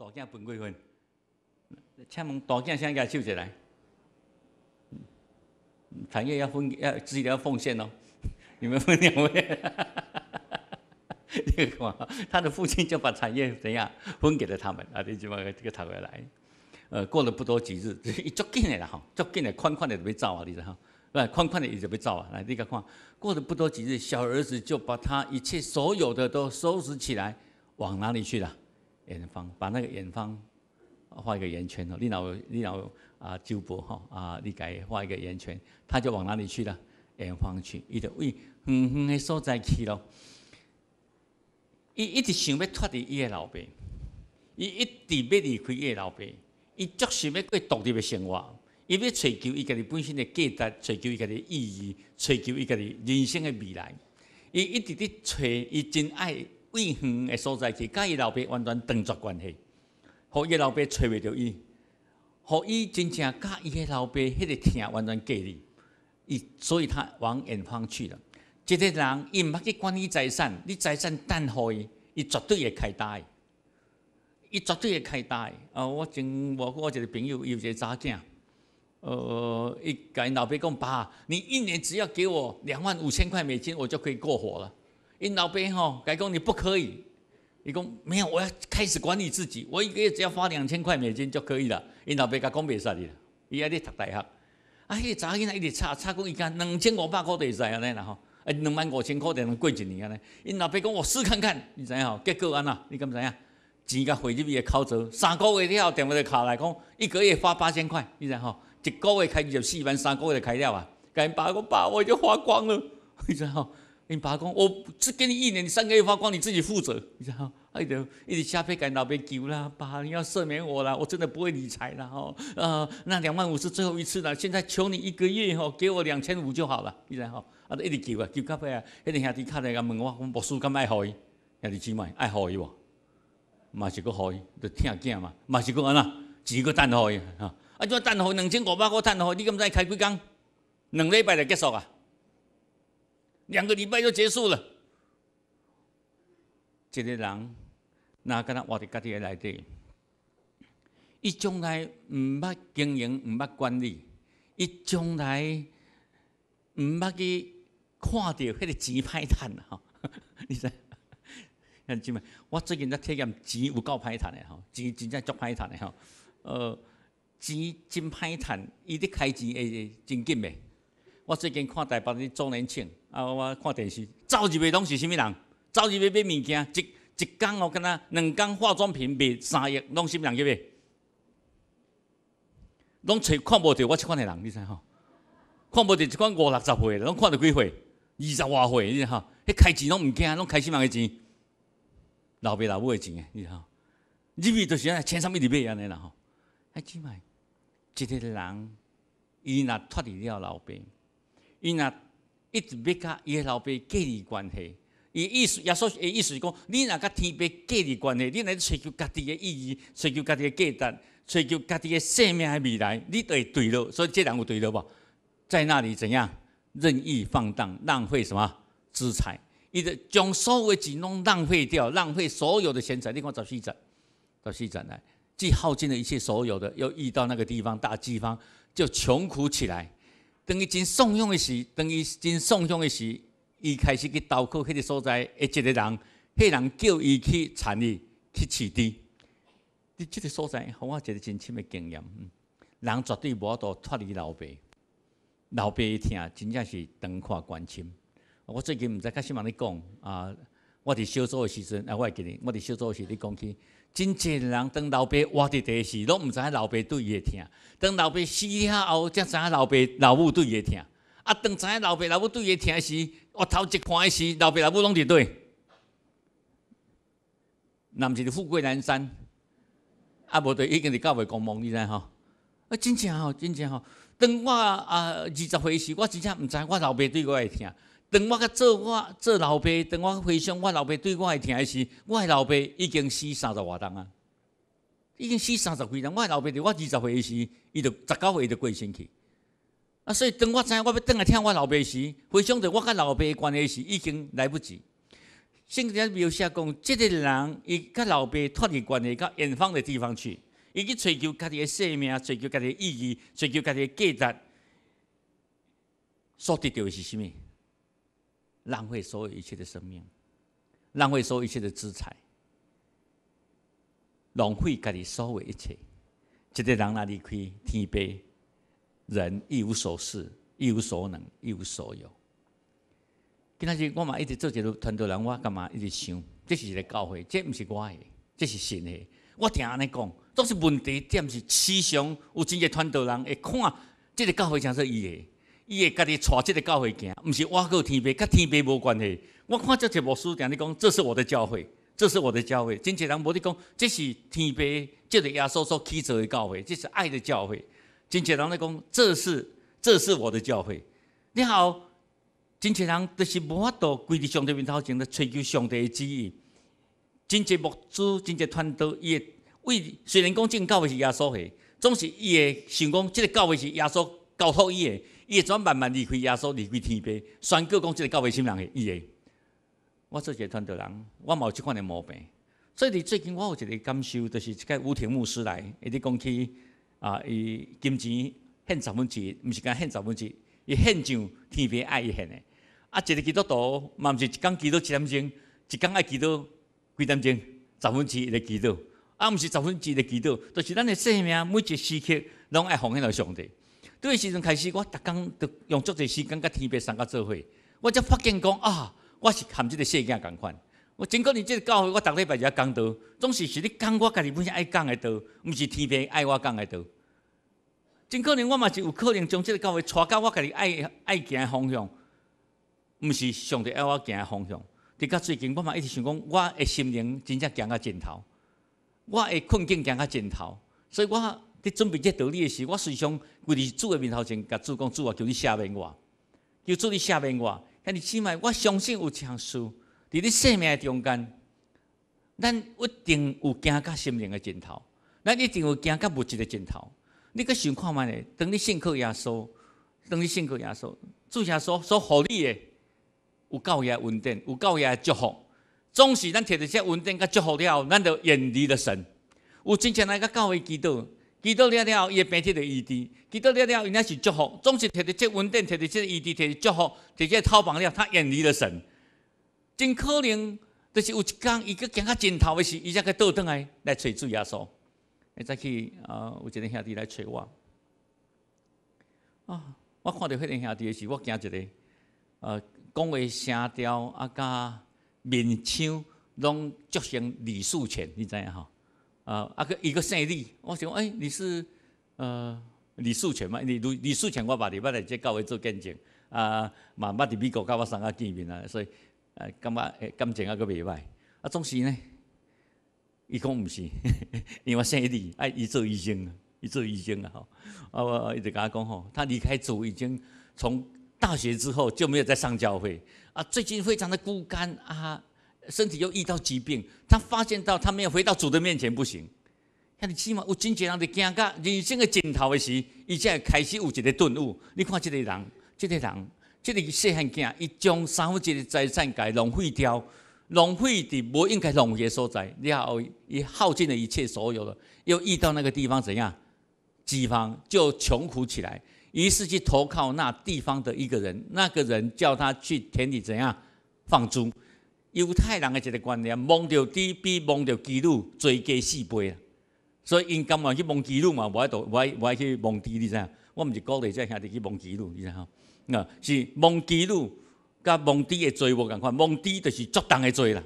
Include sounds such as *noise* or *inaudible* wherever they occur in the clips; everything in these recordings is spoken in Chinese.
大件分贵分，请问大将向家收起来，产业要分要自己要奉献哦。*laughs* 你们分两位，哈 *laughs* 看，他的父亲就把产业怎样分给了他们啊？这怎么这个讨回来？呃，过了不多几日，*laughs* 一捉紧的啦吼，捉紧的宽宽的准备造啊，你在哈？对，宽宽的也就备造啊。来，你看看，过了不多几日，小儿子就把他一切所有的都收拾起来，往哪里去了？远方，把那个远方画一个圆圈哦，你老你老啊，周伯哈啊，你改画一个圆圈，他就往哪里去了？远方去，伊就为远远的所在去了。伊一直想要脱离伊个老爸，伊一直要离开伊个老爸，伊足想要过独立的生活，伊要追求伊家己本身的价值，追求伊家己意义，追求伊家己人生的未来。伊一直伫找伊真爱。位远的所在去，甲伊老爸完全断绝关系，互伊老爸找袂着伊，互伊真正甲伊个老爸迄个疼完全隔离，伊所以他往远方去了。即个人伊毋捌去管理财产，你财产等互伊伊绝对会开大，伊绝对会开大。啊，我前无我一个朋友，伊有一个查囝。呃，伊甲因老爸讲爸，你一年只要给我两万五千块美金，我就可以过活了。因老爸吼，改讲你不可以，伊讲没有，我要开始管理自己，我一个月只要花两千块美金就可以了。因老爸甲讲袂使的，伊还咧读大学。啊，迄个查囡仔一直差差讲，伊讲两千五百块会使安尼啦吼，啊，两万五千块著能过一年安尼。因老爸讲我试看看，你知影吼？结果安那，你敢知影？钱甲汇入伊嘅口子，三个月了后，填个卡来讲，一个月花八千块，你知吼？一个月开二十四万，三个月就开了啊！甲因爸讲爸，我就花光了，*laughs* 你知吼？你爸讲，我只给你一年，你三个月发光，你自己负责，你知道？一直一直瞎费，敢老边求啦？爸，你要赦免我啦？我真的不会理财啦！哦，呃，那两万五是最后一次了，现在求你一个月哦，给我两千五就好了，现在吼，啊，都一直求啊，求到尾啊，迄个兄弟敲来甲问我讲无事敢爱互伊，兄弟姊妹爱互伊无？嘛是佫互伊，就疼囝嘛，嘛是佫安怎钱佫赚互伊，哈，啊就赚伊两千五百块赚伊，你今知开几工？两礼拜就结束啊？两个礼拜就结束了，一个人哪跟他活的家底来的？伊将来毋捌经营毋捌管理，伊将来毋捌去看到迄个钱歹趁吼，*laughs* 你知？迄真嘛？我最近在体验钱有够歹趁的吼，钱真正足歹趁的吼，呃，钱真歹趁，伊的开钱会真紧的。我最近看台北的周年庆，啊，我看电视，走入去拢是甚物人？走入去买物件，一、一工哦，敢若两工化妆品卖三亿，拢甚物人去买？拢找看无着，我即款的人，你知吼？看无着即款五六十岁，拢看到几岁？二十外岁，你吼？迄开钱拢毋惊，拢开物人的钱，老爸老母的钱，你哈？入去就是安啊，千物万别安尼啦吼。迄即摆一个人，伊若脱离了老爸。伊若一直欲甲伊诶老爸隔离关系，伊意思耶稣诶意思是讲，你若甲天别隔离关系，你那追求家己诶意义，追求家己诶价值，追求家己诶生命诶未来，你都会对落。所以这人有对落无？在那里怎样任意放荡、浪费什么资财？一直将所有嘅钱拢浪费掉，浪费所有的钱财。你看十四展，十四展来，既耗尽了一切所有的，又遇到那个地方大饥荒，就穷苦起来。当伊真怂恿的时，当伊真怂恿的时，伊开始去投靠迄个所在，一个人，迄人叫伊去参与，去饲猪。伫即个所在，互我一个真深的经验，人绝对无法度脱离老爸。老爸听，真正是长看关心。我最近毋知甲物，么你讲啊？我伫小组的时阵，啊，我会记咧，我伫小组时你讲起。真济人当老爸活伫第时，拢毋知老爸对伊会疼。当老爸死了后，才知老爸老母对伊会疼。啊，当知老爸老母对伊会疼时，我头一开时，老爸老母拢伫对。若毋是富贵难山。啊，无对，已经是教袂公望你啦吼。啊，真正吼，真正吼。当我啊二十岁时，我真正毋知我老爸对我会疼。等我甲做我做老爸，等我回想我老爸对我爱疼的时，我老爸已经死三十外人啊，已经死三十几人。我老爸伫我二十岁时，伊就十九岁就过身去。啊，所以当我知影我要倒来听我老爸时，回想着我甲老爸关系时，已经来不及。现在描写讲，即个人伊甲老爸脱离关系，到远方的地方去，伊去追求家己的生命追求家己的意义，追求家己的价值，所得到是啥物？浪费所有一切的生命，浪费所有一切的资财，浪费己所有的一切，只个人那里亏天悲，人一无所事，一无所能，一无所有。今仔日我嘛一直做一个团队人，我干嘛一直想，这是一个教会，这不是我的，这是神的。我听安尼讲，都是问题，这毋是思想。有真个团队人会看，这个教会说伊的。伊会家己带即个教会行，毋是我告天父，甲天父无关系。我看这一牧书定你讲这是我的教会，这是我的教会。真济人无咧讲，这是天父，即是耶稣所起示的教会，这是爱的教会。真济人咧讲，这是，这是我的教会。你好，真济人著是无法度规伫上帝面头前咧追求上帝的旨意。真济牧师，真济团队，伊个为虽然讲这个教会是耶稣的，总是伊个想讲即个教会是耶稣教托伊的。会转慢慢离开耶稣，离开天父，宣告讲即个教会心什样伊会，我做一个团队人，我有即款的毛病。所以，你最近我有一个感受，就是一个吴廷牧师来，伊伫讲起啊，伊金钱献十分钟，毋是讲献十分钟，伊献上天父爱伊献诶。啊，一个基督徒嘛毋是一工祈祷几点钟，一工爱祈祷几点钟，十分钟来祈祷，啊，毋是十分钟来祈祷，就是咱的生命每一时刻，拢爱奉献到上帝。对时阵开始，我逐工都用足侪时间甲天平相甲做伙，我则发现讲啊，我是含即个世界共款。我真可能即个教会，我逐礼拜就爱讲多，总是是你讲，我家己本身爱讲的多，毋是天平爱我讲的多。真可能我嘛是有可能将即个教会带到我家己爱爱行的方向，毋是上帝爱我行的方向。直到最近我嘛一直想讲，我的心灵真正行到尽头，我的困境行到尽头，所以我。伫准备这道理诶时，我时常规日主诶面头前，甲主讲主啊，求你赦免我，求主你赦免我。那你想卖，我相信有一项事，伫你生命中间，咱一定有惊甲心灵诶尽头，咱一定有惊甲物质诶尽头。你可想看觅咧？当你信靠耶稣，当你信靠耶稣，主耶稣所护理诶有够嘅稳定，有够嘅祝福。总是咱摕着这稳定甲祝福了后，咱就远离了神。有真正来个教会祈祷，基督了了后，伊也病即个义，地。基督了了后，原是祝福，总是摕即这稳定，摕到这异地，摕着祝福，摕到套房了。他远离了神，真可能就是有一天，伊个行加尽头的时，伊才去倒转来来吹主耶稣，再去啊，有一个兄弟来找我。啊，我看到迄个兄弟时，我惊一个，呃，讲话声调啊，加面相，拢足像李素全，你知影吼？啊，啊个一个姓李，我想，哎，你是呃李树全嘛？你李李树全，我把礼拜来在教会做见证，啊，嘛捌伫美国甲我三个见面啊，所以，呃，感觉感情啊个袂歹。啊，总是呢，伊讲毋是，*laughs* 因为姓李，哎，伊做医生，伊做医生啊，吼，啊，我一直甲伊讲吼，他离开主已经从大学之后就没有再上教会，啊，最近非常的孤单啊。身体又遇到疾病，他发现到他没有回到主的面前不行。那你起码有真济人伫惊噶，人生的尽头的时，一下开始有一个顿悟。你看这个人，这个人，这个细汉囝，一将三分之一的财产给浪费掉，浪费伫不应该浪费的所在，然后一耗尽了一切所有的，又遇到那个地方怎样，地方就穷苦起来，于是去投靠那地方的一个人，那个人叫他去田里怎样放猪。犹太人诶一个观念，忘到猪比忘到记女罪加四倍，啊！所以因甘愿去忘记女嘛，无爱度，无爱无爱去忘猪，你知影？我毋是鼓励即兄弟去忘记录，你知影？啊，是忘记女甲忘猪诶罪无共款，忘猪就是足重诶罪啦，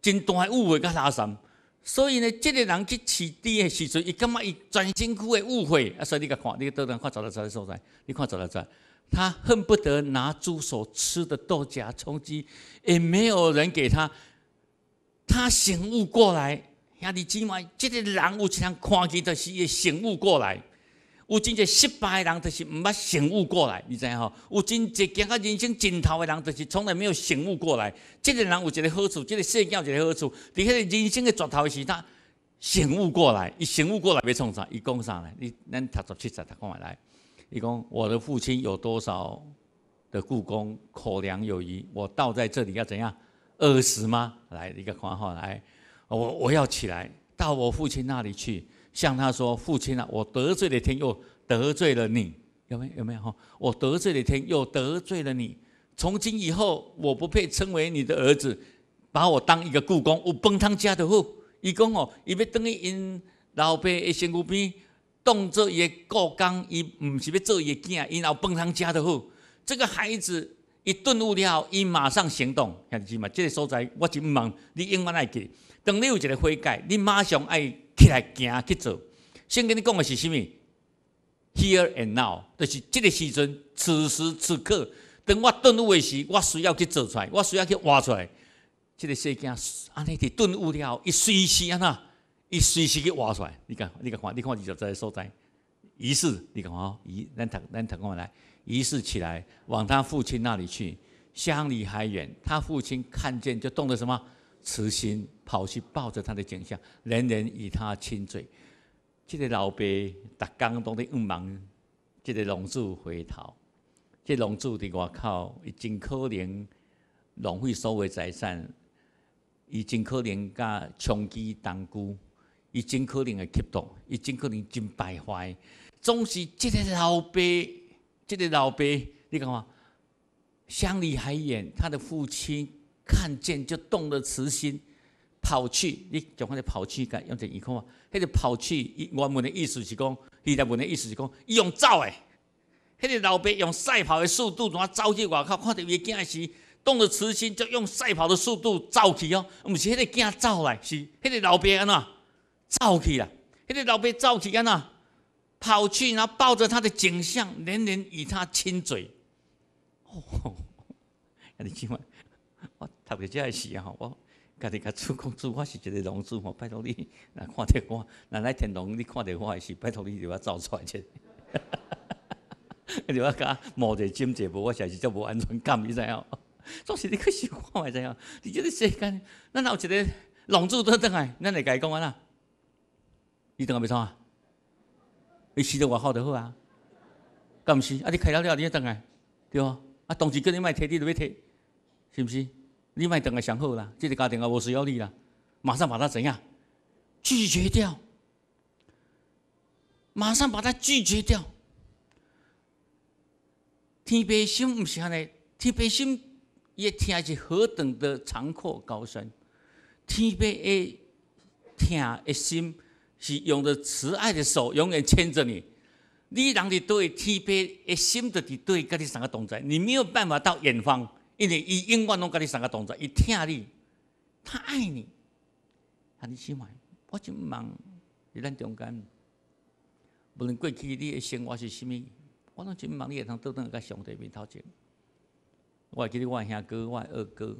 真大误会甲拉圾。所以呢，即个人去饲猪诶时阵，伊感觉伊全身躯诶误会。啊，所以你甲看，你倒当看，十来十来所在，你看十来十。他恨不得拿猪手吃的豆荚充饥，也没有人给他。他醒悟过来，兄弟姐妹，这个人有阵看见就是醒悟过来，有真侪失败的人就是毋捌醒悟过来，你知影吼？有真侪行到人生尽头的人就是从来没有醒悟过来。这个人有一个好处，这个世界有一个好处，你看人生的绝头时，他醒悟过来，一醒悟过来，要创啥？伊讲啥呢？你咱读十七册，读看下来。一共，我的父亲有多少的故宫口粮有余？我倒在这里要怎样饿死吗？来一个括号来，我我要起来到我父亲那里去，向他说：“父亲啊，我得罪了天，又得罪了你，有没有？有没有？哈，我得罪了天，又得罪了你。从今以后，我不配称为你的儿子，把我当一个故宫，我崩汤家的户。一共哦，一别等于因老辈一千五兵。”动作也故工，伊毋是要做伊个囝，伊后饭通食都好。这个孩子一顿悟了，伊马上行动，晓得嘛？这个所在，我真毋忙，你永远爱记。当你有一个悔改，你马上爱起来行去做。先跟你讲的是啥物 h e r e and now，就是即个时阵，此时此刻，当我顿悟的时，我需要去做出来，我需要去活出来。这个世界，安尼伫顿悟了，伊随时安怎。伊随时去挖出来，你看，你看，看，你看就这个所在。于是，你看哦，伊咱腾咱腾看，来，于是起来往他父亲那里去。乡里还远，他父亲看见就动了什么慈心，跑去抱着他的景象，人人与他亲嘴。这个老伯逐工都在五忙，这个龙柱回头，这龙柱伫外口，伊真可怜，浪费所为财产，伊真可怜，甲穷居当居。伊真可能会吸毒，伊真可能真败坏。总是即个老爸，即个老爸，你讲嘛，乡里还远，他的父亲看见就动了慈心，跑去。你怎讲的跑去？甲用怎一个话？那个跑去，伊原文的意思是讲，伊在文的意思是讲，伊用走诶。那个老爸用赛跑的速度怎走去外口？看到伊的囝时，动了慈心，就用赛跑的速度走去哦。毋是迄个囝走来，是迄个老爸安怎？走去啦。迄个老爸走去，干那跑去，然后抱着他的景象，连连与他亲嘴。哦，安尼怎嘛？我读到这下是啊，我家己甲主公主，我是一个龙子，我拜托你来看一我，那来天龙，你看到我也是拜托你，就我走出来切。就我甲摸者金者无，我真是足无安全感，你知影？总是你去想看，咪知影？伫这个世间，咱有一个龙子倒转来，咱会甲伊讲安那。你等下要创啊！你死在外好就好啊，干毋是？啊，你开了了，你等下，对无？啊，同事叫你卖退，你就要退，是不是？你莫等下上好啦，这个家庭啊无需要你啦，马上把他怎样？拒绝掉！马上把他拒绝掉！天悲心毋是安尼，天悲心也听是何等的残酷高深，天悲哀听的心。是用着慈爱的手，永远牵着你。你人伫对天边，别，心伫去对家你三个同在，你没有办法到远方，因为伊永远拢家你三个同在，伊疼你，他爱你。啊，你心话，我就毋忙。伫咱中间，无论过去你的生活是甚物，我拢真忙。你也通倒阵来，个上帝面头前。我会记得我兄哥，我二哥。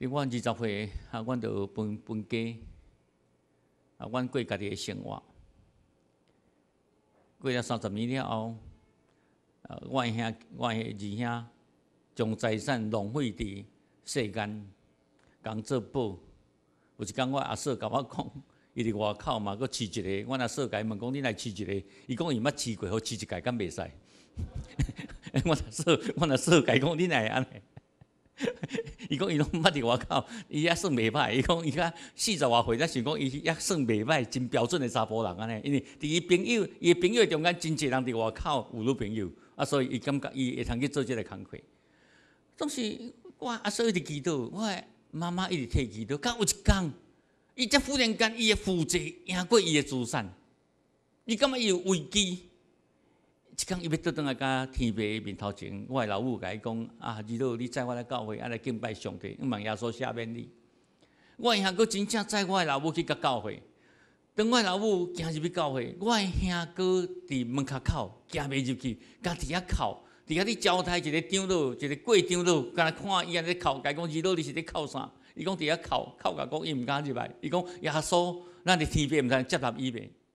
我二十岁，啊，阮我分分家。啊，阮过家己诶生活，过了三十年了后，啊，我兄、我二兄将财产浪费伫世间、工作簿，有一天，我阿嫂甲我讲，伊伫外口嘛，佫饲一个，我阿嫂甲伊问讲，你来饲一个，伊讲伊毋捌饲过，好饲一个敢袂使？*laughs* 我阿嫂，我阿嫂甲伊讲，你来安尼。伊讲伊拢捌伫外口，伊也算袂歹。伊讲伊讲四十外岁，才想讲伊也算袂歹，真标准的查甫人安尼。因为伫伊朋友，伊的朋友中间真济人伫外口有女朋友，啊，所以伊感觉伊会通去做即个工作。总是啊，所以伫祈祷，我妈妈一直替祈祷。可有一天，伊则忽然间，伊的负债赢过伊的资产，伊感觉伊有危机。一工伊要倒当来甲天父面头前，我诶老母甲伊讲：啊，二老你载我来教会，来敬拜上帝，唔盲耶稣下命你。我兄哥真正载我诶老母去甲教会，当我老母行入去教会，我兄哥伫门口哭，行未入去，家伫遐哭，伫遐咧招待一个张老，一个过张老，甲来看伊安尼哭，甲伊讲二老你是伫哭啥？伊讲伫遐哭，哭甲讲伊毋敢入来，伊讲耶稣咱伫天父毋知接纳伊袂。